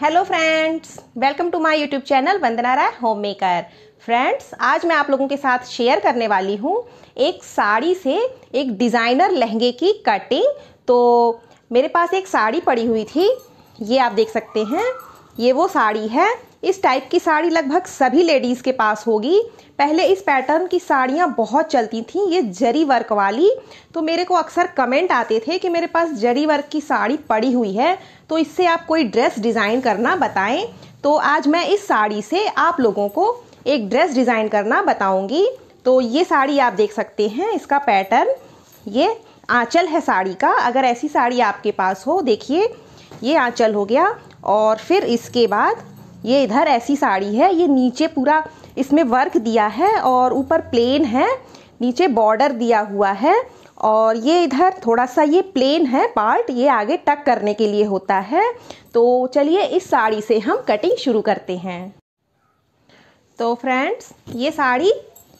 hello friends welcome to my YouTube channel Vandana Rai homemaker friends आज मैं आप लोगों के साथ शेयर करने वाली हूँ एक साड़ी से एक डिज़ाइनर लहंगे की कटिंग तो मेरे पास एक साड़ी पड़ी हुई थी ये आप देख सकते हैं ये वो साड़ी है इस टाइप की साड़ी लगभग सभी लेडीज़ के पास होगी पहले इस पैटर्न की साड़ियाँ बहुत चलती थीं ये जरी वर्क वाली तो मेरे को अक्सर कमेंट आते थे कि मेरे पास जरी वर्क की साड़ी पड़ी हुई है तो इससे आप कोई ड्रेस डिज़ाइन करना बताएं तो आज मैं इस साड़ी से आप लोगों को एक ड्रेस डिज़ाइन करना बताऊँगी तो ये साड़ी आप देख सकते हैं इसका पैटर्न ये आँचल है साड़ी का अगर ऐसी साड़ी आपके पास हो देखिए ये आँचल हो गया और फिर इसके बाद ये इधर ऐसी साड़ी है ये नीचे पूरा इसमें वर्क दिया है और ऊपर प्लेन है नीचे बॉर्डर दिया हुआ है और ये इधर थोड़ा सा ये प्लेन है पार्ट ये आगे टक करने के लिए होता है तो चलिए इस साड़ी से हम कटिंग शुरू करते हैं तो फ्रेंड्स ये साड़ी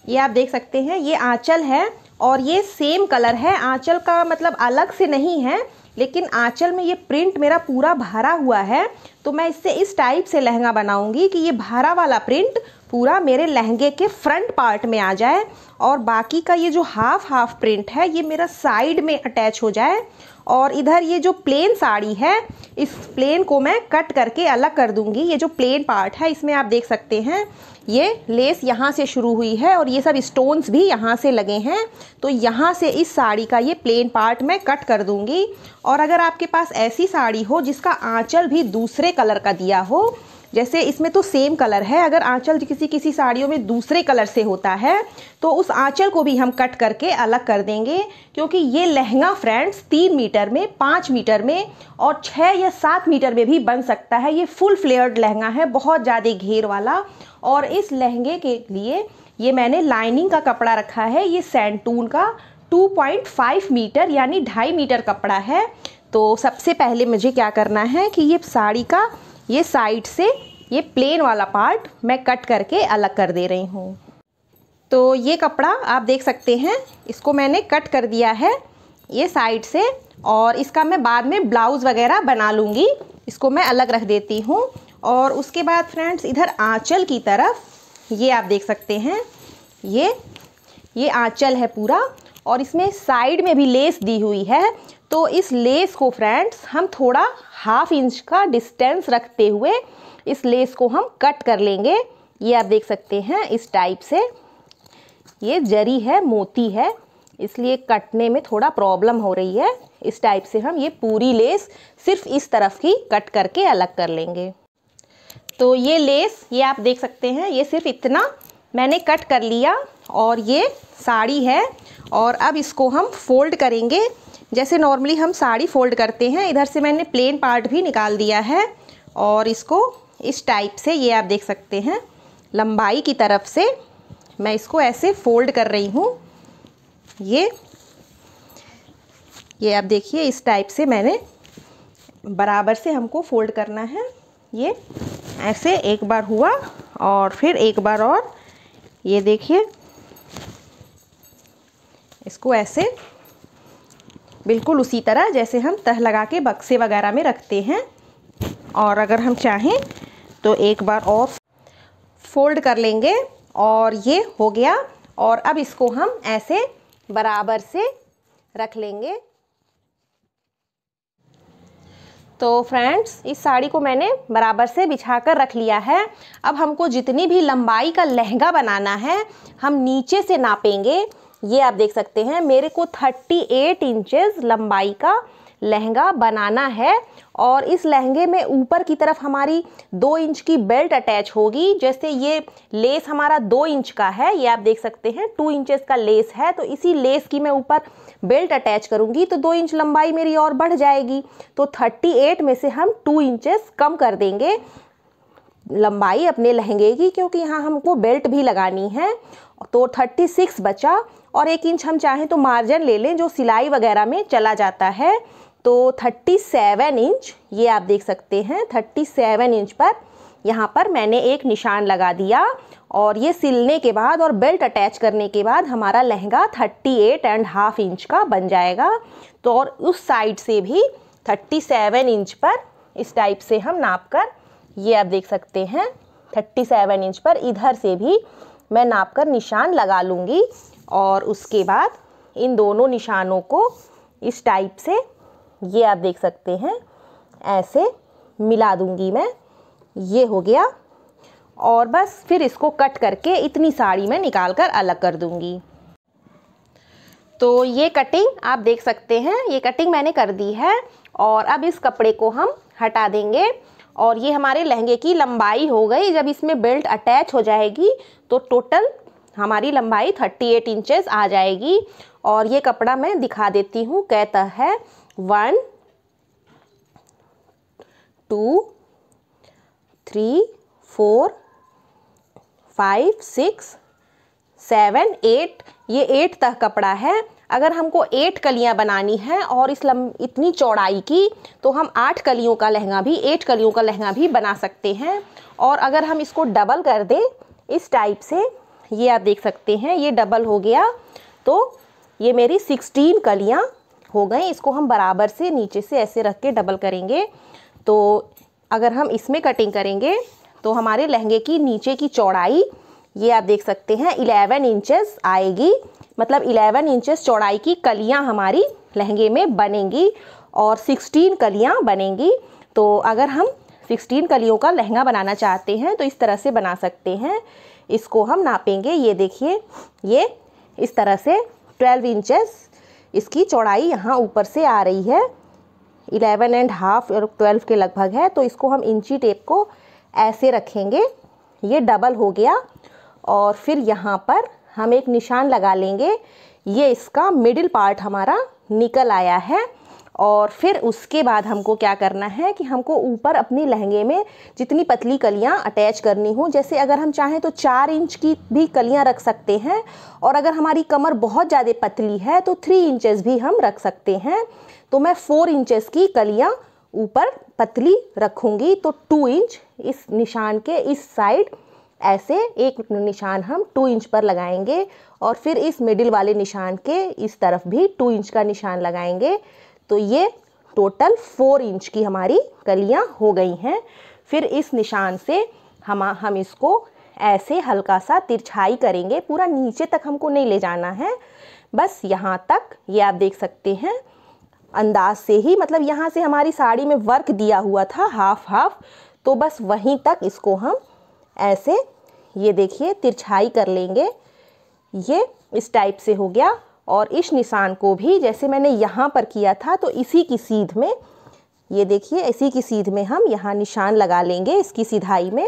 ये आप देख सकते हैं ये आंचल है और ये सेम कलर है आंचल का मतलब अलग से नहीं है लेकिन आंचल में ये प्रिंट मेरा पूरा भरा हुआ है तो मैं इससे इस टाइप से लहंगा बनाऊंगी कि ये भरा वाला प्रिंट पूरा मेरे लहंगे के फ्रंट पार्ट में आ जाए और बाकी का ये जो हाफ हाफ प्रिंट है ये मेरा साइड में अटैच हो जाए और इधर ये जो प्लेन साड़ी है इस प्लेन को मैं कट करके अलग कर दूंगी ये जो प्लेन पार्ट है इसमें आप देख सकते हैं ये लेस यहाँ से शुरू हुई है और ये सब स्टोन्स भी यहाँ से लगे हैं तो यहाँ से इस साड़ी का ये प्लेन पार्ट मैं कट कर दूँगी और अगर आपके पास ऐसी साड़ी हो जिसका आँचल भी दूसरे कलर का दिया हो जैसे इसमें तो सेम कलर है अगर आंचल किसी किसी साड़ियों में दूसरे कलर से होता है तो उस आंचल को भी हम कट करके अलग कर देंगे क्योंकि ये लहंगा फ्रेंड्स तीन मीटर में पाँच मीटर में और छः या सात मीटर में भी बन सकता है ये फुल फ्लेयर्ड लहंगा है बहुत ज़्यादा घेर वाला और इस लहंगे के लिए ये मैंने लाइनिंग का कपड़ा रखा है ये सैंटून का 2.5 मीटर यानी ढाई मीटर कपड़ा है तो सबसे पहले मुझे क्या करना है कि ये साड़ी का ये साइड से ये प्लेन वाला पार्ट मैं कट करके अलग कर दे रही हूँ तो ये कपड़ा आप देख सकते हैं इसको मैंने कट कर दिया है ये साइड से और इसका मैं बाद में ब्लाउज़ वगैरह बना लूँगी इसको मैं अलग रख देती हूँ और उसके बाद फ्रेंड्स इधर आँचल की तरफ ये आप देख सकते हैं ये ये आँचल है पूरा और इसमें साइड में भी लेस दी हुई है तो इस लेस को फ्रेंड्स हम थोड़ा हाफ इंच का डिस्टेंस रखते हुए इस लेस को हम कट कर लेंगे ये आप देख सकते हैं इस टाइप से ये जरी है मोती है इसलिए कटने में थोड़ा प्रॉब्लम हो रही है इस टाइप से हम ये पूरी लेस सिर्फ इस तरफ की कट करके अलग कर लेंगे तो ये लेस ये आप देख सकते हैं ये सिर्फ इतना मैंने कट कर लिया और ये साड़ी है और अब इसको हम फोल्ड करेंगे जैसे नॉर्मली हम साड़ी फोल्ड करते हैं इधर से मैंने प्लेन पार्ट भी निकाल दिया है और इसको इस टाइप से ये आप देख सकते हैं लंबाई की तरफ से मैं इसको ऐसे फोल्ड कर रही हूँ ये ये आप देखिए इस टाइप से मैंने बराबर से हमको फोल्ड करना है ये ऐसे एक बार हुआ और फिर एक बार और ये देखिए इसको ऐसे बिल्कुल उसी तरह जैसे हम तह लगा के बक्से वगैरह में रखते हैं और अगर हम चाहें तो एक बार और फोल्ड कर लेंगे और ये हो गया और अब इसको हम ऐसे बराबर से रख लेंगे तो फ्रेंड्स इस साड़ी को मैंने बराबर से बिछा कर रख लिया है अब हमको जितनी भी लंबाई का लहंगा बनाना है हम नीचे से नापेंगे ये आप देख सकते हैं मेरे को 38 एट इंचेस लंबाई का लहंगा बनाना है और इस लहंगे में ऊपर की तरफ हमारी दो इंच की बेल्ट अटैच होगी जैसे ये लेस हमारा दो इंच का है ये आप देख सकते हैं टू इंचेस का लेस है तो इसी लेस की मैं ऊपर बेल्ट अटैच करूंगी तो दो इंच लंबाई मेरी और बढ़ जाएगी तो थर्टी एट में से हम टू इंचेस कम कर देंगे लंबाई अपने लहंगे की क्योंकि यहाँ हमको बेल्ट भी लगानी है तो 36 बचा और एक इंच हम चाहें तो मार्जिन ले लें जो सिलाई वगैरह में चला जाता है तो 37 इंच ये आप देख सकते हैं 37 इंच पर यहाँ पर मैंने एक निशान लगा दिया और ये सिलने के बाद और बेल्ट अटैच करने के बाद हमारा लहंगा 38 एंड हाफ इंच का बन जाएगा तो और उस साइड से भी 37 इंच पर इस टाइप से हम नाप कर ये आप देख सकते हैं 37 इंच पर इधर से भी मैं नाप कर निशान लगा लूँगी और उसके बाद इन दोनों निशानों को इस टाइप से ये आप देख सकते हैं ऐसे मिला दूंगी मैं ये हो गया और बस फिर इसको कट करके इतनी साड़ी में निकाल कर अलग कर दूंगी तो ये कटिंग आप देख सकते हैं ये कटिंग मैंने कर दी है और अब इस कपड़े को हम हटा देंगे और ये हमारे लहंगे की लंबाई हो गई जब इसमें बेल्ट अटैच हो जाएगी तो टोटल हमारी लंबाई 38 एट इंचेस आ जाएगी और ये कपड़ा मैं दिखा देती हूँ कहता है one two three four five six seven eight ये एट तक कपड़ा है अगर हमको एट कलियां बनानी हैं और इस लम इतनी चौड़ाई की तो हम आठ कलियों का लहंगा भी एट कलियों का लहंगा भी बना सकते हैं और अगर हम इसको डबल कर दें इस टाइप से ये आप देख सकते हैं ये डबल हो गया तो ये मेरी सिक्सटीन कलियां हो गए इसको हम बराबर से नीचे से ऐसे रख के डबल करेंगे तो अगर हम इसमें कटिंग करेंगे तो हमारे लहंगे की नीचे की चौड़ाई ये आप देख सकते हैं इलेवन इंचेस आएगी मतलब इलेवन इंचेस चौड़ाई की कलियां हमारी लहंगे में बनेंगी और सिक्सटीन कलियां बनेंगी तो अगर हम सिक्सटीन कलियों का लहंगा बनाना चाहते हैं तो इस तरह से बना सकते हैं इसको हम नापेंगे ये देखिए ये इस तरह से ट्वेल्व इंचेस इसकी चौड़ाई यहाँ ऊपर से आ रही है इलेवन एंड हाफ और ट्वेल्व के लगभग है तो इसको हम इंची टेप को ऐसे रखेंगे ये डबल हो गया और फिर यहाँ पर हम एक निशान लगा लेंगे ये इसका मिडिल पार्ट हमारा निकल आया है और फिर उसके बाद हमको क्या करना है कि हमको ऊपर अपने लहंगे में जितनी पतली कलियाँ अटैच करनी हो जैसे अगर हम चाहें तो चार इंच की भी कलियाँ रख सकते हैं और अगर हमारी कमर बहुत ज़्यादा पतली है तो थ्री इंचेस भी हम रख सकते हैं तो मैं फोर इंचेस की कलियाँ ऊपर पतली रखूँगी तो टू इंच इस निशान के इस साइड ऐसे एक निशान हम टू इंच पर लगाएंगे और फिर इस मिडिल वाले निशान के इस तरफ भी टू इंच का निशान लगाएंगे तो ये टोटल फोर इंच की हमारी कलियां हो गई हैं फिर इस निशान से हम हम इसको ऐसे हल्का सा तिरछाई करेंगे पूरा नीचे तक हमको नहीं ले जाना है बस यहाँ तक ये आप देख सकते हैं अंदाज से ही मतलब यहाँ से हमारी साड़ी में वर्क दिया हुआ था हाफ हाफ तो बस वहीं तक इसको हम ऐसे ये देखिए तिरछाई कर लेंगे ये इस टाइप से हो गया और इस निशान को भी जैसे मैंने यहाँ पर किया था तो इसी की सीध में ये देखिए इसी की सीध में हम यहाँ निशान लगा लेंगे इसकी सिधाई में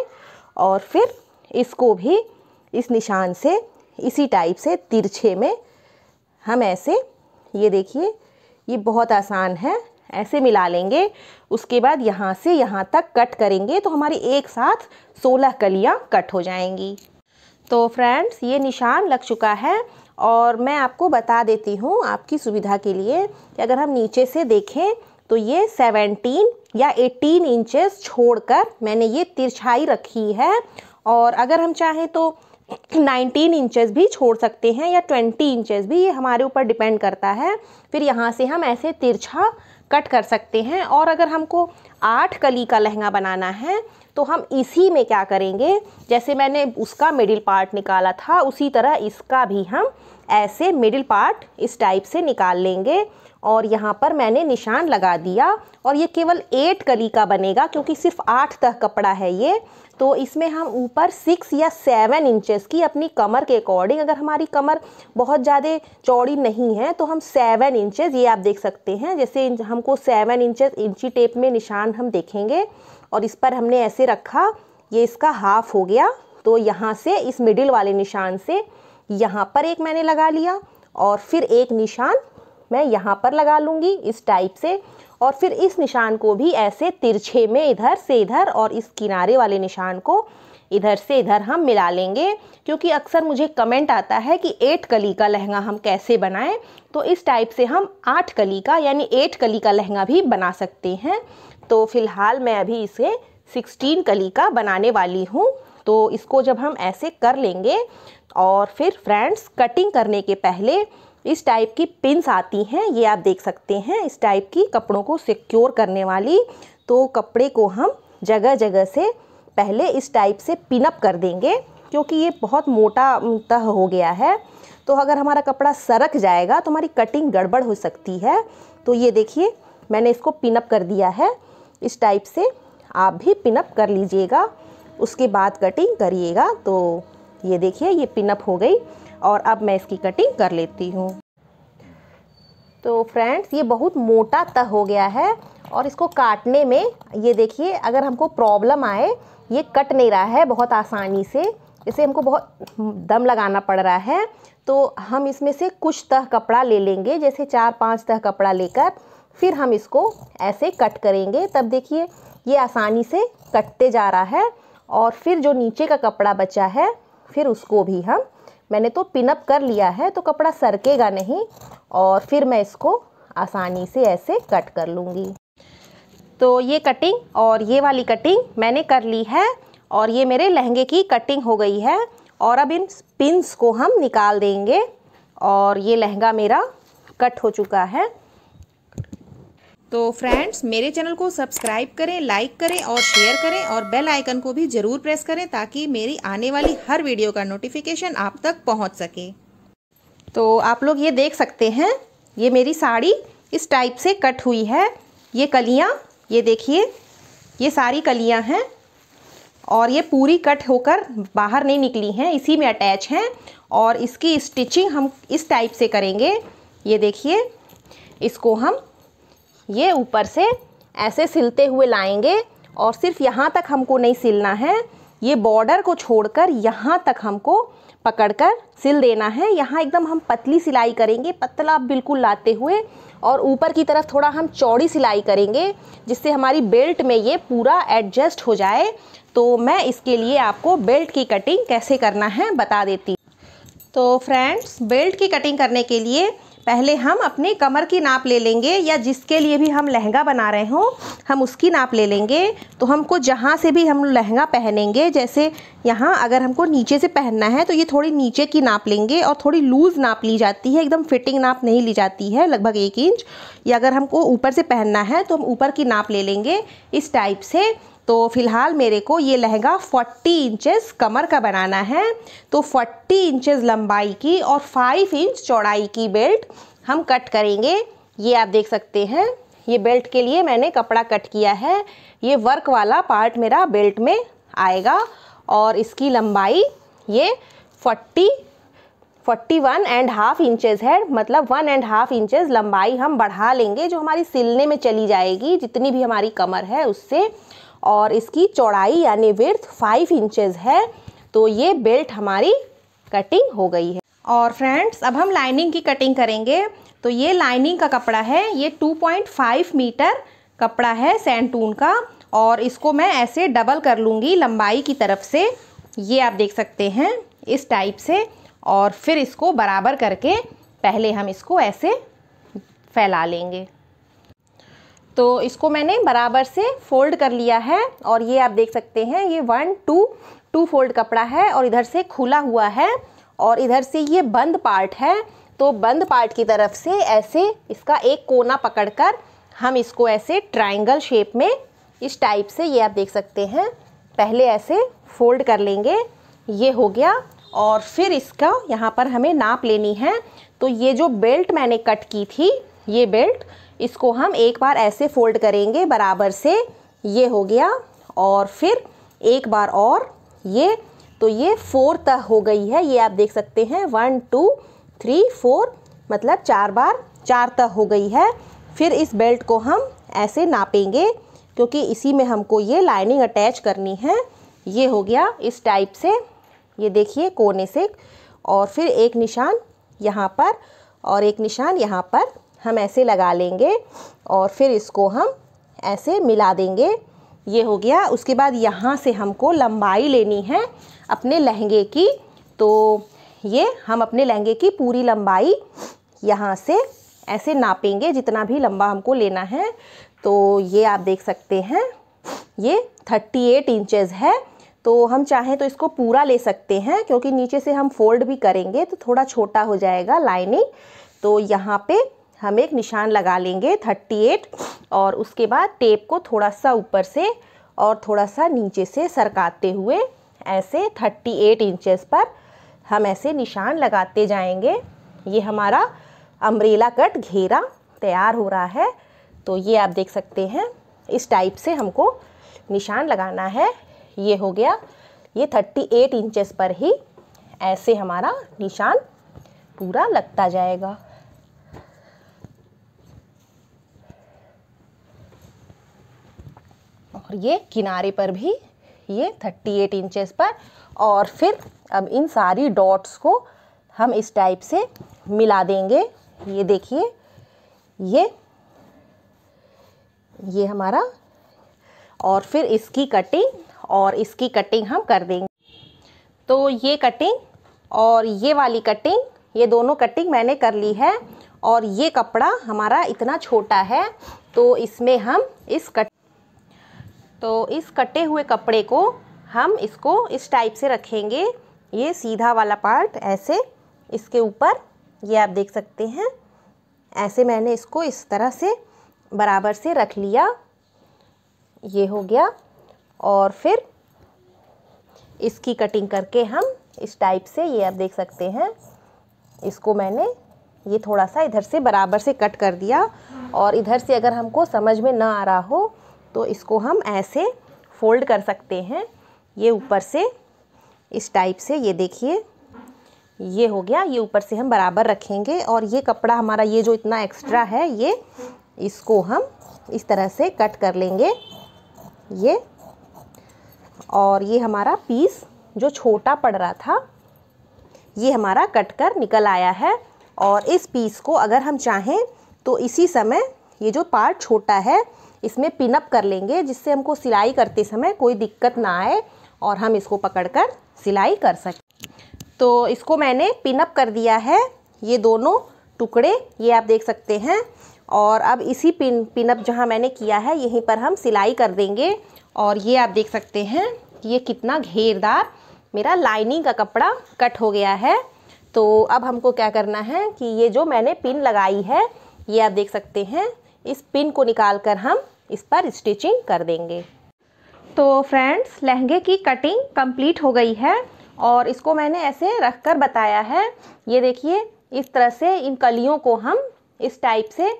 और फिर इसको भी इस निशान से इसी टाइप से तिरछे में हम ऐसे ये देखिए ये बहुत आसान है ऐसे मिला लेंगे उसके बाद यहाँ से यहाँ तक कट करेंगे तो हमारी एक साथ सोलह कलियाँ कट हो जाएंगी तो फ्रेंड्स ये निशान लग चुका है और मैं आपको बता देती हूँ आपकी सुविधा के लिए कि अगर हम नीचे से देखें तो ये 17 या 18 इंचेस छोड़कर मैंने ये तिरछाई रखी है और अगर हम चाहें तो 19 इंचेस भी छोड़ सकते हैं या 20 इंचेस भी ये हमारे ऊपर डिपेंड करता है फिर यहाँ से हम ऐसे तिरछा कट कर सकते हैं और अगर हमको आठ कली का लहंगा बनाना है तो हम इसी में क्या करेंगे जैसे मैंने उसका मिडिल पार्ट निकाला था उसी तरह इसका भी हम ऐसे मिडिल पार्ट इस टाइप से निकाल लेंगे और यहाँ पर मैंने निशान लगा दिया और ये केवल एट कली का बनेगा क्योंकि सिर्फ आठ तह कपड़ा है ये तो इसमें हम ऊपर सिक्स या सेवन इंचेस की अपनी कमर के अकॉर्डिंग अगर हमारी कमर बहुत ज़्यादा चौड़ी नहीं है तो हम सेवन इंचेस ये आप देख सकते हैं जैसे हमको सेवन इंचेस इंची टेप में निशान हम देखेंगे और इस पर हमने ऐसे रखा ये इसका हाफ हो गया तो यहाँ से इस मिडिल वाले निशान से यहाँ पर एक मैंने लगा लिया और फिर एक निशान मैं यहाँ पर लगा लूँगी इस टाइप से और फिर इस निशान को भी ऐसे तिरछे में इधर से इधर और इस किनारे वाले निशान को इधर से इधर हम मिला लेंगे क्योंकि अक्सर मुझे कमेंट आता है कि एट कली का लहंगा हम कैसे बनाएं तो इस टाइप से हम आठ कली का यानी एट कली का लहंगा भी बना सकते हैं तो फ़िलहाल मैं अभी इसे सिक्सटीन कली का बनाने वाली हूँ तो इसको जब हम ऐसे कर लेंगे और फिर फ्रेंड्स कटिंग करने के पहले इस टाइप की पिंस आती हैं ये आप देख सकते हैं इस टाइप की कपड़ों को सिक्योर करने वाली तो कपड़े को हम जगह जगह से पहले इस टाइप से पिनअप कर देंगे क्योंकि ये बहुत मोटा तह हो गया है तो अगर हमारा कपड़ा सरक जाएगा तो हमारी कटिंग गड़बड़ हो सकती है तो ये देखिए मैंने इसको पिनअप कर दिया है इस टाइप से आप भी पिनअप कर लीजिएगा उसके बाद कटिंग करिएगा तो ये देखिए ये पिनअप हो गई और अब मैं इसकी कटिंग कर लेती हूँ तो फ्रेंड्स ये बहुत मोटा तह हो गया है और इसको काटने में ये देखिए अगर हमको प्रॉब्लम आए ये कट नहीं रहा है बहुत आसानी से इसे हमको बहुत दम लगाना पड़ रहा है तो हम इसमें से कुछ तह कपड़ा ले लेंगे जैसे चार पाँच तह कपड़ा लेकर फिर हम इसको ऐसे कट करेंगे तब देखिए ये आसानी से कटते जा रहा है और फिर जो नीचे का कपड़ा बचा है फिर उसको भी हम मैंने तो पिनअप कर लिया है तो कपड़ा सरकेगा नहीं और फिर मैं इसको आसानी से ऐसे कट कर लूँगी तो ये कटिंग और ये वाली कटिंग मैंने कर ली है और ये मेरे लहंगे की कटिंग हो गई है और अब इन पिंस को हम निकाल देंगे और ये लहंगा मेरा कट हो चुका है तो फ्रेंड्स मेरे चैनल को सब्सक्राइब करें लाइक करें और शेयर करें और बेल आइकन को भी ज़रूर प्रेस करें ताकि मेरी आने वाली हर वीडियो का नोटिफिकेशन आप तक पहुंच सके तो आप लोग ये देख सकते हैं ये मेरी साड़ी इस टाइप से कट हुई है ये कलियाँ ये देखिए ये सारी कलियाँ हैं और ये पूरी कट होकर बाहर नहीं निकली हैं इसी में अटैच हैं और इसकी स्टिचिंग हम इस टाइप से करेंगे ये देखिए इसको हम ये ऊपर से ऐसे सिलते हुए लाएंगे और सिर्फ यहाँ तक हमको नहीं सिलना है ये बॉर्डर को छोड़कर यहाँ तक हमको पकड़कर सिल देना है यहाँ एकदम हम पतली सिलाई करेंगे पतला बिल्कुल लाते हुए और ऊपर की तरफ थोड़ा हम चौड़ी सिलाई करेंगे जिससे हमारी बेल्ट में ये पूरा एडजस्ट हो जाए तो मैं इसके लिए आपको बेल्ट की कटिंग कैसे करना है बता देती तो फ्रेंड्स बेल्ट की कटिंग करने के लिए पहले हम अपने कमर की नाप ले लेंगे या जिसके लिए भी हम लहंगा बना रहे हों हम उसकी नाप ले लेंगे तो हमको जहाँ से भी हम लहंगा पहनेंगे जैसे यहाँ अगर हमको नीचे से पहनना है तो ये थोड़ी नीचे की नाप लेंगे और थोड़ी लूज़ नाप ली जाती है एकदम फिटिंग नाप नहीं ली जाती है लगभग एक इंच या अगर हमको ऊपर से पहनना है तो हम ऊपर की नाप ले लेंगे इस टाइप से तो फ़िलहाल मेरे को ये लहंगा 40 इंचेस कमर का बनाना है तो 40 इंचेस लंबाई की और 5 इंच चौड़ाई की बेल्ट हम कट करेंगे ये आप देख सकते हैं ये बेल्ट के लिए मैंने कपड़ा कट किया है ये वर्क वाला पार्ट मेरा बेल्ट में आएगा और इसकी लंबाई ये 40 forty one and half inches है मतलब वन एंड हाफ इंचेस लंबाई हम बढ़ा लेंगे जो हमारी सिलने में चली जाएगी जितनी भी हमारी कमर है उससे और इसकी चौड़ाई यानी विर्थ फाइव इंचेस है तो ये बेल्ट हमारी कटिंग हो गई है और फ्रेंड्स अब हम लाइनिंग की कटिंग करेंगे तो ये लाइनिंग का कपड़ा है ये 2.5 मीटर कपड़ा है सैंटून का और इसको मैं ऐसे डबल कर लूँगी लंबाई की तरफ से ये आप देख सकते हैं इस टाइप से और फिर इसको बराबर करके पहले हम इसको ऐसे फैला लेंगे तो इसको मैंने बराबर से फोल्ड कर लिया है और ये आप देख सकते हैं ये वन टू टू फोल्ड कपड़ा है और इधर से खुला हुआ है और इधर से ये बंद पार्ट है तो बंद पार्ट की तरफ से ऐसे इसका एक कोना पकड़कर हम इसको ऐसे ट्राइंगल शेप में इस टाइप से ये आप देख सकते हैं पहले ऐसे फोल्ड कर लेंगे ये हो गया और फिर इसका यहाँ पर हमें नाप लेनी है तो ये जो बेल्ट मैंने कट की थी ये बेल्ट इसको हम एक बार ऐसे फोल्ड करेंगे बराबर से ये हो गया और फिर एक बार और ये तो ये फोर तक हो गई है ये आप देख सकते हैं वन टू थ्री फोर मतलब चार बार चार तक हो गई है फिर इस बेल्ट को हम ऐसे नापेंगे क्योंकि इसी में हमको ये लाइनिंग अटैच करनी है ये हो गया इस टाइप से ये देखिए कोने से और फिर एक निशान यहाँ पर और एक निशान यहाँ पर हम ऐसे लगा लेंगे और फिर इसको हम ऐसे मिला देंगे ये हो गया उसके बाद यहाँ से हमको लंबाई लेनी है अपने लहंगे की तो ये हम अपने लहंगे की पूरी लंबाई यहाँ से ऐसे नापेंगे जितना भी लंबा हमको लेना है तो ये आप देख सकते हैं ये 38 एट इंचज़ है तो हम चाहें तो इसको पूरा ले सकते हैं क्योंकि नीचे से हम फोल्ड भी करेंगे तो थोड़ा छोटा हो जाएगा लाइनिंग तो यहाँ पे हम एक निशान लगा लेंगे थर्टी एट और उसके बाद टेप को थोड़ा सा ऊपर से और थोड़ा सा नीचे से सरकाते हुए ऐसे थर्टी एट इंचज़ पर हम ऐसे निशान लगाते जाएंगे ये हमारा अम्ब्रेला कट घेरा तैयार हो रहा है तो ये आप देख सकते हैं इस टाइप से हमको निशान लगाना है ये हो गया ये थर्टी एट इंचज़ पर ही ऐसे हमारा निशान पूरा लगता जाएगा और ये किनारे पर भी ये 38 एट इंचेस पर और फिर अब इन सारी डॉट्स को हम इस टाइप से मिला देंगे ये देखिए ये ये हमारा और फिर इसकी कटिंग और इसकी कटिंग हम कर देंगे तो ये कटिंग और ये वाली कटिंग ये दोनों कटिंग मैंने कर ली है और ये कपड़ा हमारा इतना छोटा है तो इसमें हम इस कट तो इस कटे हुए कपड़े को हम इसको इस टाइप से रखेंगे ये सीधा वाला पार्ट ऐसे इसके ऊपर ये आप देख सकते हैं ऐसे मैंने इसको इस तरह से बराबर से रख लिया ये हो गया और फिर इसकी कटिंग करके हम इस टाइप से ये आप देख सकते हैं इसको मैंने ये थोड़ा सा इधर से बराबर से कट कर दिया और इधर से अगर हमको समझ में ना आ रहा हो तो इसको हम ऐसे फोल्ड कर सकते हैं ये ऊपर से इस टाइप से ये देखिए ये हो गया ये ऊपर से हम बराबर रखेंगे और ये कपड़ा हमारा ये जो इतना एक्स्ट्रा है ये इसको हम इस तरह से कट कर लेंगे ये और ये हमारा पीस जो छोटा पड़ रहा था ये हमारा कट कर निकल आया है और इस पीस को अगर हम चाहें तो इसी समय ये जो पार्ट छोटा है इसमें पिनअप कर लेंगे जिससे हमको सिलाई करते समय कोई दिक्कत ना आए और हम इसको पकड़कर सिलाई कर सकें तो इसको मैंने पिनअप कर दिया है ये दोनों टुकड़े ये आप देख सकते हैं और अब इसी पिन पिनअप जहाँ मैंने किया है यहीं पर हम सिलाई कर देंगे और ये आप देख सकते हैं ये कितना घेरदार मेरा लाइनिंग का कपड़ा कट हो गया है तो अब हमको क्या करना है कि ये जो मैंने पिन लगाई है ये आप देख सकते हैं इस पिन को निकाल कर हम इस पर स्टिचिंग कर देंगे तो फ्रेंड्स लहंगे की कटिंग कंप्लीट हो गई है और इसको मैंने ऐसे रख कर बताया है ये देखिए इस तरह से इन कलियों को हम इस टाइप से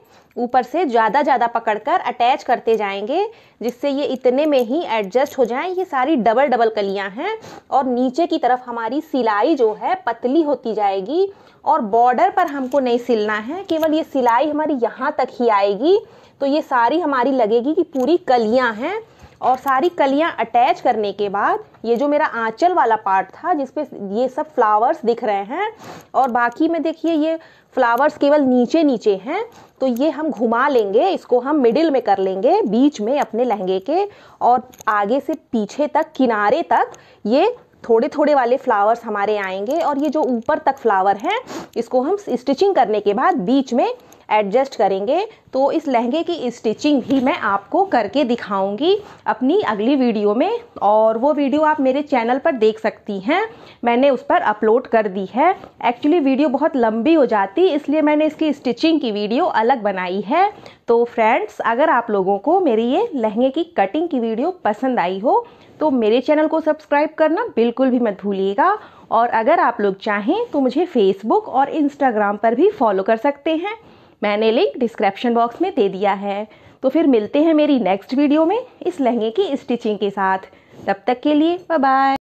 ऊपर से ज़्यादा ज़्यादा पकड़कर अटैच करते जाएंगे जिससे ये इतने में ही एडजस्ट हो जाएं ये सारी डबल डबल कलियां हैं और नीचे की तरफ हमारी सिलाई जो है पतली होती जाएगी और बॉर्डर पर हमको नहीं सिलना है केवल ये सिलाई हमारी यहाँ तक ही आएगी तो ये सारी हमारी लगेगी कि पूरी कलियाँ हैं और सारी कलियां अटैच करने के बाद ये जो मेरा आंचल वाला पार्ट था जिसपे ये सब फ्लावर्स दिख रहे हैं और बाकी में देखिए ये फ्लावर्स केवल नीचे नीचे हैं तो ये हम घुमा लेंगे इसको हम मिडिल में कर लेंगे बीच में अपने लहंगे के और आगे से पीछे तक किनारे तक ये थोड़े थोड़े वाले फ्लावर्स हमारे आएंगे और ये जो ऊपर तक फ्लावर हैं इसको हम स्टिचिंग करने के बाद बीच में एडजस्ट करेंगे तो इस लहंगे की स्टिचिंग भी मैं आपको करके दिखाऊंगी अपनी अगली वीडियो में और वो वीडियो आप मेरे चैनल पर देख सकती हैं मैंने उस पर अपलोड कर दी है एक्चुअली वीडियो बहुत लंबी हो जाती इसलिए मैंने इसकी स्टिचिंग की वीडियो अलग बनाई है तो फ्रेंड्स अगर आप लोगों को मेरी ये लहंगे की कटिंग की वीडियो पसंद आई हो तो मेरे चैनल को सब्सक्राइब करना बिल्कुल भी मत भूलिएगा और अगर आप लोग चाहें तो मुझे फेसबुक और इंस्टाग्राम पर भी फॉलो कर सकते हैं मैंने लिंक डिस्क्रिप्शन बॉक्स में दे दिया है तो फिर मिलते हैं मेरी नेक्स्ट वीडियो में इस लहंगे की स्टिचिंग के साथ तब तक के लिए बाय